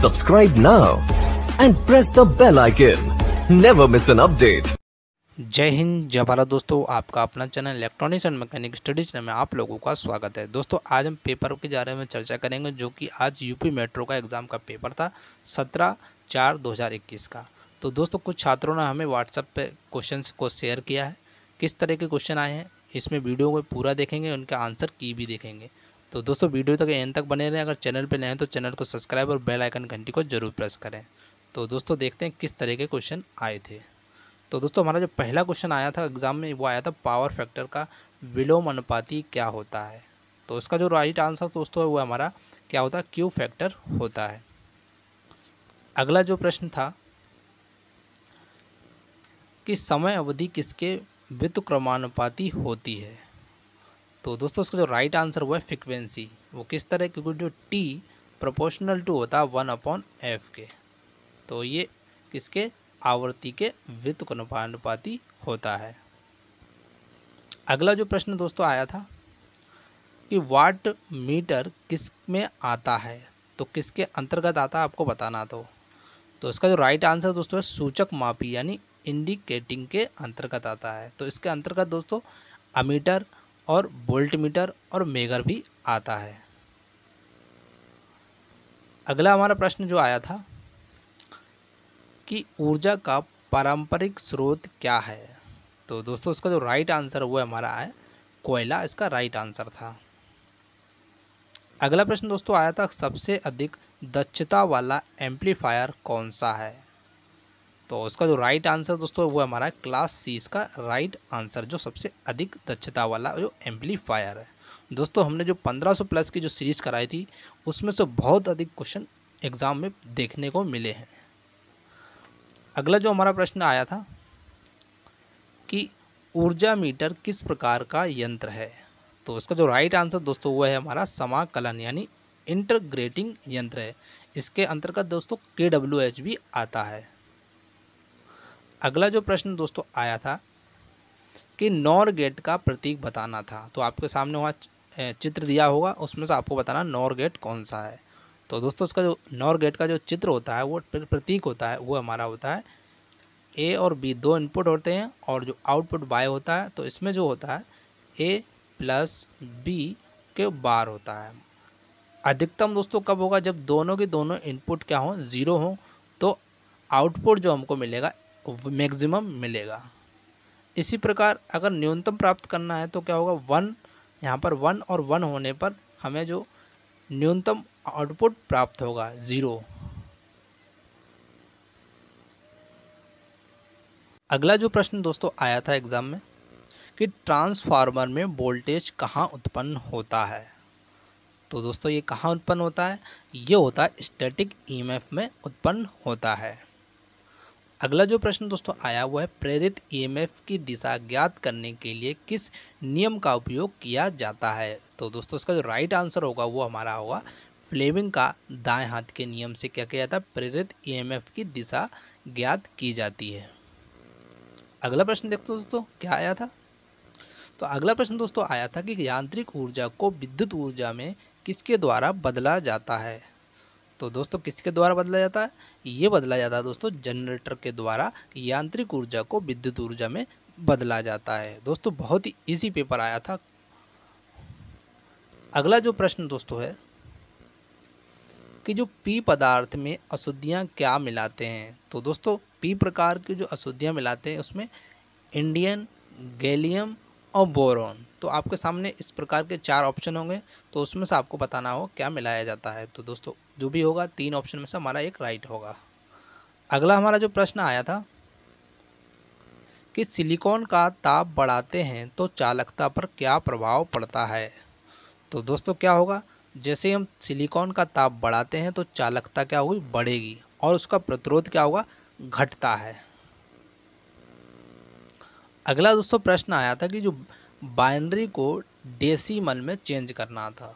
subscribe now and press the bell icon never miss an update जय हिंद जय भारत दोस्तों आपका अपना channel electronics and mechanic studies में आप लोगों का स्वागत है दोस्तों आज हम पेपर के बारे में चर्चा करेंगे जो कि आज यूपी मेट्रो का एग्ज़ाम का पेपर था सत्रह चार 2021 का तो दोस्तों कुछ छात्रों ने हमें व्हाट्सएप पे क्वेश्चन को शेयर किया है किस तरह के क्वेश्चन आए हैं इसमें वीडियो को पूरा देखेंगे उनके आंसर की भी देखेंगे तो दोस्तों वीडियो तक एन तक बने रहें अगर चैनल पर नए हैं तो चैनल को सब्सक्राइब और बेल आइकन घंटी को जरूर प्रेस करें तो दोस्तों देखते हैं किस तरह के क्वेश्चन आए थे तो दोस्तों हमारा जो पहला क्वेश्चन आया था एग्ज़ाम में वो आया था पावर फैक्टर का विलोम अनुपाति क्या होता है तो इसका जो राइट आंसर दोस्तों है वो हमारा क्या होता है क्यू फैक्टर होता है अगला जो प्रश्न था कि समय अवधि किसके वित्त क्रमानुपाति होती है तो दोस्तों इसका जो राइट आंसर हुआ है फ्रिक्वेंसी वो किस तरह क्योंकि जो टी प्रोपोर्शनल टू होता है वन अपॉन एफ के तो ये किसके आवृत्ति के वित्त अनुपानुपाती होता है अगला जो प्रश्न दोस्तों आया था कि वाट मीटर किस में आता है तो किसके अंतर्गत आता है आपको बताना तो तो इसका जो राइट आंसर दोस्तों है सूचक मापी यानी इंडिकेटिंग के अंतर्गत आता है तो इसके अंतर्गत दोस्तों अमीटर और वोल्ट मीटर और मेगर भी आता है अगला हमारा प्रश्न जो आया था कि ऊर्जा का पारंपरिक स्रोत क्या है तो दोस्तों इसका जो राइट आंसर हुआ हमारा है कोयला इसका राइट आंसर था अगला प्रश्न दोस्तों आया था सबसे अधिक दक्षता वाला एम्पलीफायर कौन सा है तो इसका जो राइट आंसर दोस्तों वो हमारा क्लास सी इसका राइट आंसर जो सबसे अधिक दक्षता वाला जो एम्पलीफायर है दोस्तों हमने जो 1500 प्लस की जो सीरीज़ कराई थी उसमें से बहुत अधिक क्वेश्चन एग्ज़ाम में देखने को मिले हैं अगला जो हमारा प्रश्न आया था कि ऊर्जा मीटर किस प्रकार का यंत्र है तो इसका जो राइट आंसर दोस्तों वो है हमारा समाकलन यानी इंटरग्रेटिंग यंत्र है इसके अंतर्गत दोस्तों के डब्ल्यू एच भी आता है अगला जो प्रश्न दोस्तों आया था कि नॉर गेट का प्रतीक बताना था तो आपके सामने वहाँ चित्र दिया होगा उसमें से आपको बताना नॉर गेट कौन सा है तो दोस्तों इसका जो नॉर गेट का जो चित्र होता है वो प्रतीक होता है वो हमारा होता है ए और बी दो इनपुट होते हैं और जो आउटपुट बाय होता है तो इसमें जो होता है ए प्लस बी के बार होता है अधिकतम दोस्तों कब होगा जब दोनों के दोनों इनपुट क्या हों ज़ीरो हों तो आउटपुट जो हमको मिलेगा मैक्सिमम मिलेगा इसी प्रकार अगर न्यूनतम प्राप्त करना है तो क्या होगा वन यहाँ पर वन और वन होने पर हमें जो न्यूनतम आउटपुट प्राप्त होगा ज़ीरो अगला जो प्रश्न दोस्तों आया था एग्ज़ाम में कि ट्रांसफार्मर में वोल्टेज कहाँ उत्पन्न होता है तो दोस्तों ये कहाँ उत्पन्न होता है ये होता है स्टैटिक ईएमएफ में उत्पन्न होता है अगला जो प्रश्न दोस्तों आया वो है प्रेरित ईएमएफ e की दिशा ज्ञात करने के लिए किस नियम का उपयोग किया जाता है तो दोस्तों इसका जो राइट आंसर होगा वो हमारा होगा फ्लेमिंग का दाएं हाथ के नियम से क्या किया जाता है प्रेरित ईएमएफ e की दिशा ज्ञात की जाती है अगला प्रश्न देखते दोस्तों क्या आया था तो अगला प्रश्न दोस्तों आया था कि यांत्रिक ऊर्जा को विद्युत ऊर्जा में किसके द्वारा बदला जाता है तो दोस्तों किसके द्वारा बदला जाता है ये बदला जाता है दोस्तों जनरेटर के द्वारा यांत्रिक ऊर्जा को विद्युत ऊर्जा में बदला जाता है दोस्तों बहुत ही ईजी पेपर आया था अगला जो प्रश्न दोस्तों है कि जो पी पदार्थ में अशुद्धियाँ क्या मिलाते हैं तो दोस्तों पी प्रकार की जो अशुद्धियाँ मिलाते हैं उसमें इंडियन गैलियम और बोरोन तो आपके सामने इस प्रकार के चार ऑप्शन होंगे तो उसमें से आपको बताना हो क्या मिलाया जाता है तो दोस्तों जो भी होगा तीन ऑप्शन में से हमारा एक राइट होगा अगला हमारा जो प्रश्न आया था कि सिलिकॉन का ताप बढ़ाते हैं तो चालकता पर क्या प्रभाव पड़ता है तो दोस्तों क्या होगा जैसे हम सिलिकॉन का ताप बढ़ाते हैं तो चालकता क्या होगी बढ़ेगी और उसका प्रतिरोध क्या होगा घटता है अगला दोस्तों प्रश्न आया था कि जो बाइनरी को डेसीमल में चेंज करना था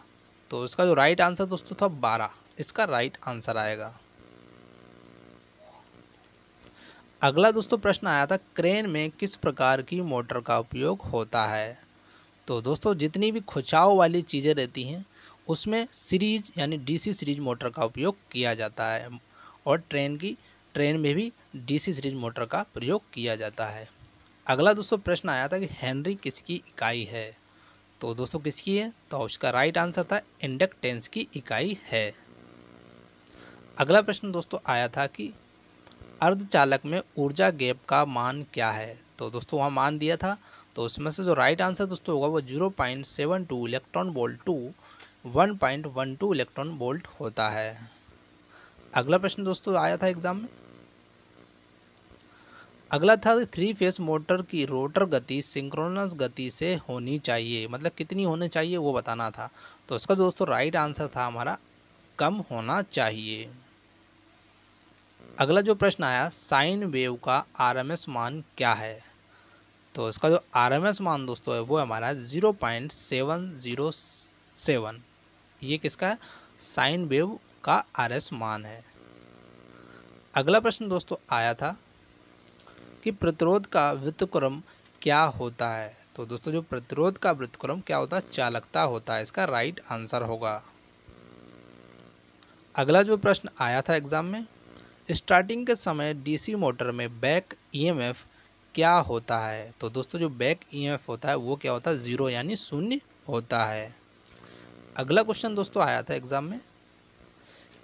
तो इसका जो राइट आंसर दोस्तों था बारह इसका राइट आंसर आएगा अगला दोस्तों प्रश्न आया था क्रेन में किस प्रकार की मोटर का उपयोग होता है तो दोस्तों जितनी भी खुचाव वाली चीज़ें रहती हैं उसमें सीरीज यानी डीसी सीरीज मोटर का उपयोग किया जाता है और ट्रेन की ट्रेन में भी डीसी सीरीज मोटर का प्रयोग किया जाता है अगला दोस्तों प्रश्न आया था कि हेनरी किसकी इकाई है तो दोस्तों किसकी है तो उसका राइट आंसर था इंडक्टेंस की इकाई है अगला प्रश्न दोस्तों आया था कि अर्धचालक में ऊर्जा गैप का मान क्या है तो दोस्तों वहाँ मान दिया था तो उसमें से जो राइट आंसर दोस्तों होगा वो zero point seven two electron volt two one point one two electron volt होता है अगला प्रश्न दोस्तों आया था एग्ज़ाम में अगला था थ्री फेस मोटर की रोटर गति सिंक्रोनस गति से होनी चाहिए मतलब कितनी होनी चाहिए वो बताना था तो उसका दोस्तों राइट आंसर था हमारा कम होना चाहिए अगला जो प्रश्न आया साइन वेव का आरएमएस मान क्या है तो इसका जो आरएमएस मान दोस्तों है वो हमारा zero point seven zero seven ये किसका है साइन वेव का आर एस मान है अगला प्रश्न दोस्तों आया था कि प्रतिरोध का वृत्तक्रम क्या होता है तो दोस्तों जो प्रतिरोध का वृत्तक्रम क्या होता है चालकता होता है इसका राइट आंसर होगा अगला जो प्रश्न आया था एग्ज़ाम में स्टार्टिंग के समय डीसी मोटर में बैक ईएमएफ क्या होता है तो दोस्तों जो बैक ईएमएफ होता है वो क्या होता है ज़ीरो यानी शून्य होता है अगला क्वेश्चन दोस्तों आया था एग्ज़ाम में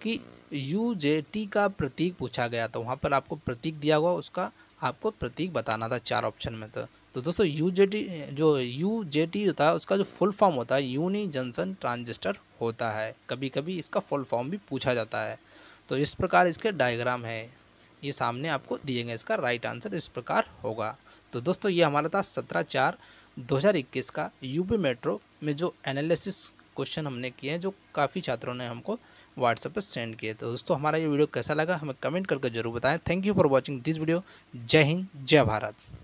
कि यू जे टी का प्रतीक पूछा गया था वहाँ पर आपको प्रतीक दिया हुआ उसका आपको प्रतीक बताना था चार ऑप्शन में तो तो दोस्तों यू जो यू होता है उसका जो फुल फॉर्म होता है यूनी जंक्शन ट्रांजिस्टर होता है कभी कभी इसका फुल फॉर्म भी पूछा जाता है तो इस प्रकार इसके डायग्राम है ये सामने आपको दिए गए इसका राइट आंसर इस प्रकार होगा तो दोस्तों ये हमारा था सत्रह चार इक्कीस का यूपी मेट्रो में जो एनालिसिस क्वेश्चन हमने किए हैं जो काफ़ी छात्रों ने हमको व्हाट्सएप पर सेंड किए तो दोस्तों हमारा ये वीडियो कैसा लगा हमें कमेंट करके जरूर बताएं thank you for watching this video जय हिंद जय भारत